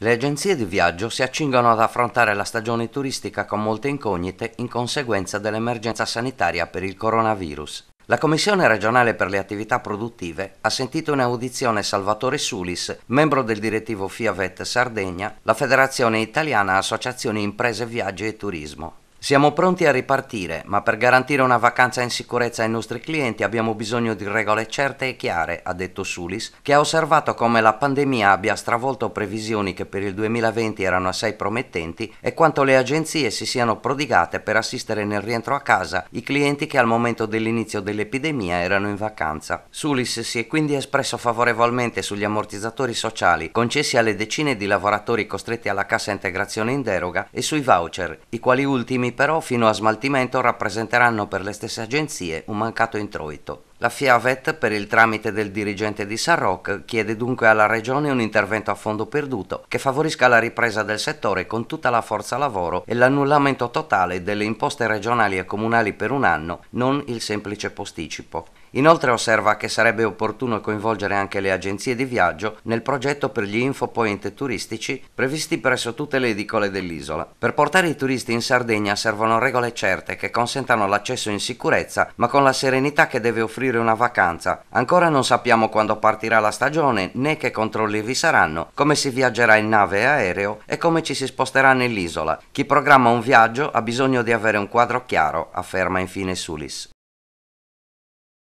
Le agenzie di viaggio si accingono ad affrontare la stagione turistica con molte incognite in conseguenza dell'emergenza sanitaria per il coronavirus. La Commissione regionale per le attività produttive ha sentito in audizione Salvatore Sulis, membro del direttivo FIAVET Sardegna, la Federazione Italiana Associazioni Imprese Viaggi e Turismo. Siamo pronti a ripartire, ma per garantire una vacanza in sicurezza ai nostri clienti abbiamo bisogno di regole certe e chiare, ha detto Sulis, che ha osservato come la pandemia abbia stravolto previsioni che per il 2020 erano assai promettenti e quanto le agenzie si siano prodigate per assistere nel rientro a casa i clienti che al momento dell'inizio dell'epidemia erano in vacanza. Sulis si è quindi espresso favorevolmente sugli ammortizzatori sociali concessi alle decine di lavoratori costretti alla cassa integrazione in deroga e sui voucher, i quali ultimi però fino a smaltimento rappresenteranno per le stesse agenzie un mancato introito. La Fiavet, per il tramite del dirigente di San Sarroc, chiede dunque alla Regione un intervento a fondo perduto che favorisca la ripresa del settore con tutta la forza lavoro e l'annullamento totale delle imposte regionali e comunali per un anno, non il semplice posticipo. Inoltre osserva che sarebbe opportuno coinvolgere anche le agenzie di viaggio nel progetto per gli infopoint turistici previsti presso tutte le edicole dell'isola. Per portare i turisti in Sardegna servono regole certe che consentano l'accesso in sicurezza ma con la serenità che deve offrire una vacanza. Ancora non sappiamo quando partirà la stagione né che controlli vi saranno, come si viaggerà in nave e aereo e come ci si sposterà nell'isola. Chi programma un viaggio ha bisogno di avere un quadro chiaro, afferma infine Sulis.